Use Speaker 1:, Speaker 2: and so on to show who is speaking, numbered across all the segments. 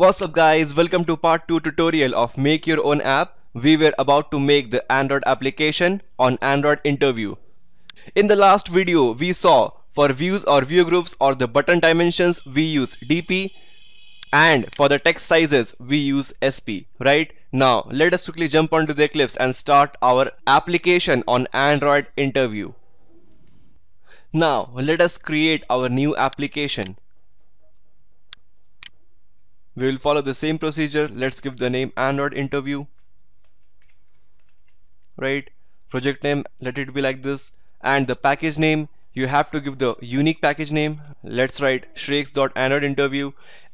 Speaker 1: What's up guys, welcome to part 2 tutorial of make your own app. We were about to make the Android application on Android interview. In the last video we saw for views or view groups or the button dimensions we use DP and for the text sizes we use SP, right? Now let us quickly jump onto the Eclipse and start our application on Android interview. Now let us create our new application we will follow the same procedure let's give the name android interview right project name let it be like this and the package name you have to give the unique package name let's write shrieks.androidinterview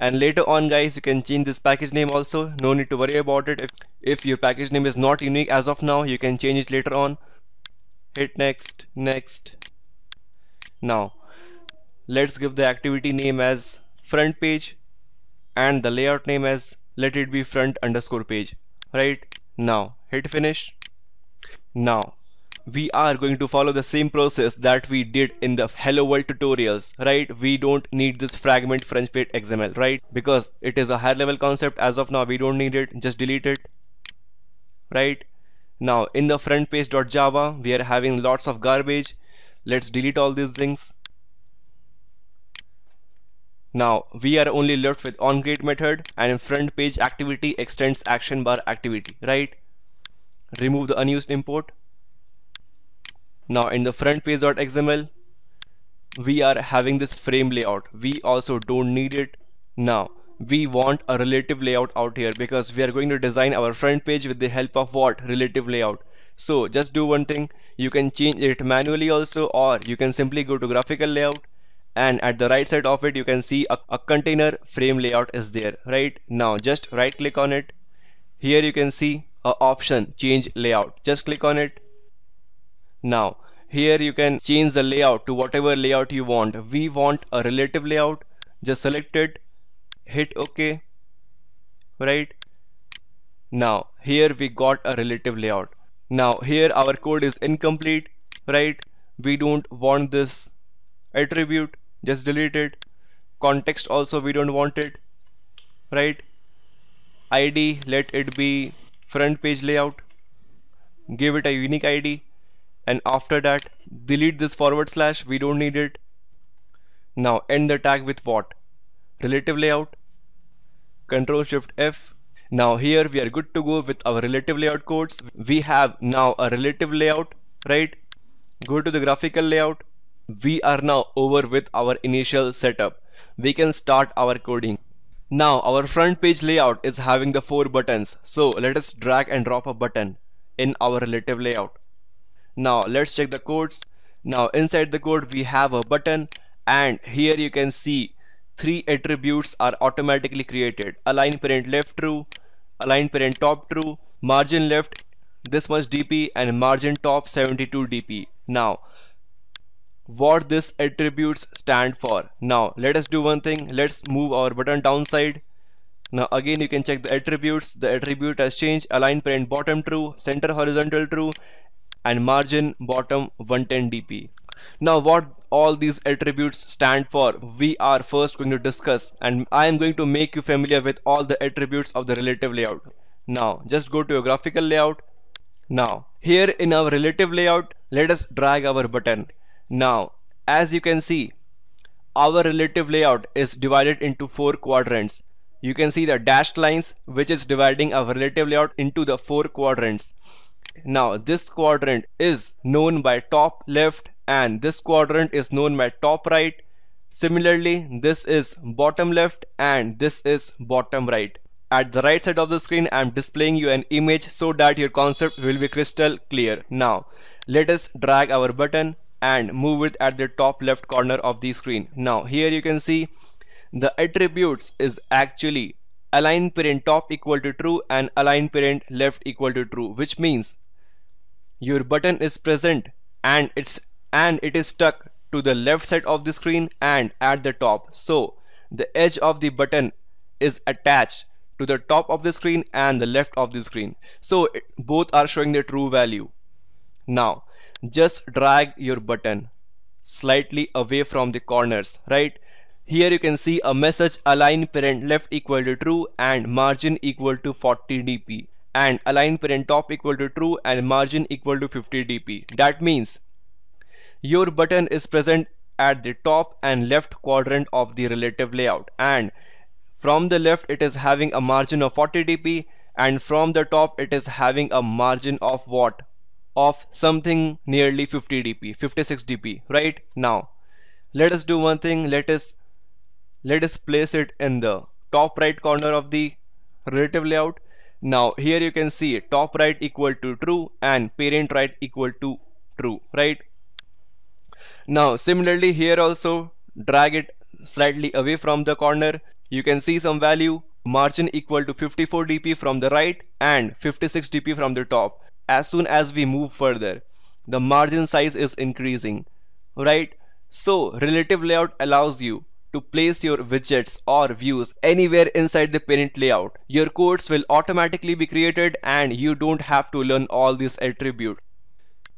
Speaker 1: and later on guys you can change this package name also no need to worry about it if, if your package name is not unique as of now you can change it later on hit next next now let's give the activity name as front page and the layout name as let it be front underscore page right now hit finish now we are going to follow the same process that we did in the hello world tutorials right we don't need this fragment french page xml right because it is a higher level concept as of now we don't need it just delete it right now in the front page.java we are having lots of garbage let's delete all these things now we are only left with onGrid method and front page activity extends action bar activity, right? Remove the unused import. Now in the front page.xml, we are having this frame layout. We also don't need it. Now we want a relative layout out here because we are going to design our front page with the help of what? Relative layout. So just do one thing. You can change it manually also or you can simply go to graphical layout and at the right side of it you can see a, a container frame layout is there right now just right click on it here you can see a option change layout just click on it now here you can change the layout to whatever layout you want we want a relative layout just select it hit ok right now here we got a relative layout now here our code is incomplete right we don't want this attribute just delete it context also we don't want it right id let it be front page layout give it a unique id and after that delete this forward slash we don't need it now end the tag with what relative layout control shift F now here we are good to go with our relative layout codes we have now a relative layout right go to the graphical layout we are now over with our initial setup. We can start our coding. Now our front page layout is having the four buttons. So let us drag and drop a button in our relative layout. Now let's check the codes. Now inside the code we have a button and here you can see three attributes are automatically created. Align parent left true, align parent top true, margin left this much dp and margin top 72 dp. Now what this attributes stand for now let us do one thing let's move our button downside now again you can check the attributes the attribute has changed align print, bottom true center horizontal true and margin bottom 110 dp now what all these attributes stand for we are first going to discuss and I am going to make you familiar with all the attributes of the relative layout now just go to your graphical layout now here in our relative layout let us drag our button now, as you can see, our relative layout is divided into four quadrants. You can see the dashed lines, which is dividing our relative layout into the four quadrants. Now, this quadrant is known by top left and this quadrant is known by top right. Similarly, this is bottom left and this is bottom right. At the right side of the screen, I'm displaying you an image so that your concept will be crystal clear. Now, let us drag our button and move it at the top left corner of the screen. Now here you can see the attributes is actually align parent top equal to true and align parent left equal to true which means your button is present and it's and it is stuck to the left side of the screen and at the top so the edge of the button is attached to the top of the screen and the left of the screen so it, both are showing the true value now just drag your button slightly away from the corners right here you can see a message align parent left equal to true and margin equal to 40 dp and align parent top equal to true and margin equal to 50 dp that means your button is present at the top and left quadrant of the relative layout and from the left it is having a margin of 40 dp and from the top it is having a margin of what of something nearly 50 dp 56 dp right now let us do one thing let us let us place it in the top right corner of the relative layout now here you can see top right equal to true and parent right equal to true right now similarly here also drag it slightly away from the corner you can see some value margin equal to 54 dp from the right and 56 dp from the top as soon as we move further the margin size is increasing right so relative layout allows you to place your widgets or views anywhere inside the parent layout. Your codes will automatically be created and you don't have to learn all these attributes.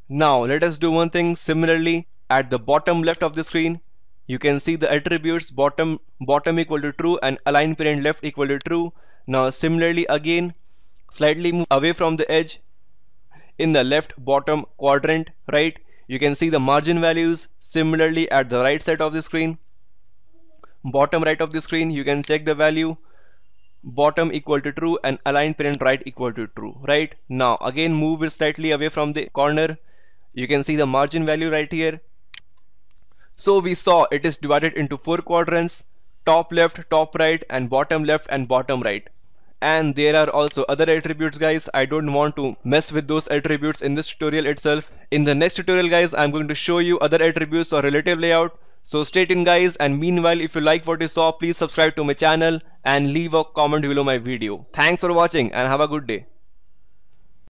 Speaker 1: Now let us do one thing similarly at the bottom left of the screen you can see the attributes bottom bottom equal to true and align parent left equal to true. Now similarly again slightly move away from the edge in the left bottom quadrant right you can see the margin values similarly at the right side of the screen bottom right of the screen you can check the value bottom equal to true and align parent right equal to true right now again move it slightly away from the corner you can see the margin value right here so we saw it is divided into four quadrants top left top right and bottom left and bottom right and there are also other attributes guys I don't want to mess with those attributes in this tutorial itself in the next tutorial guys I'm going to show you other attributes or relative layout so stay tuned guys and meanwhile if you like what you saw please subscribe to my channel and leave a comment below my video thanks for watching and have a good day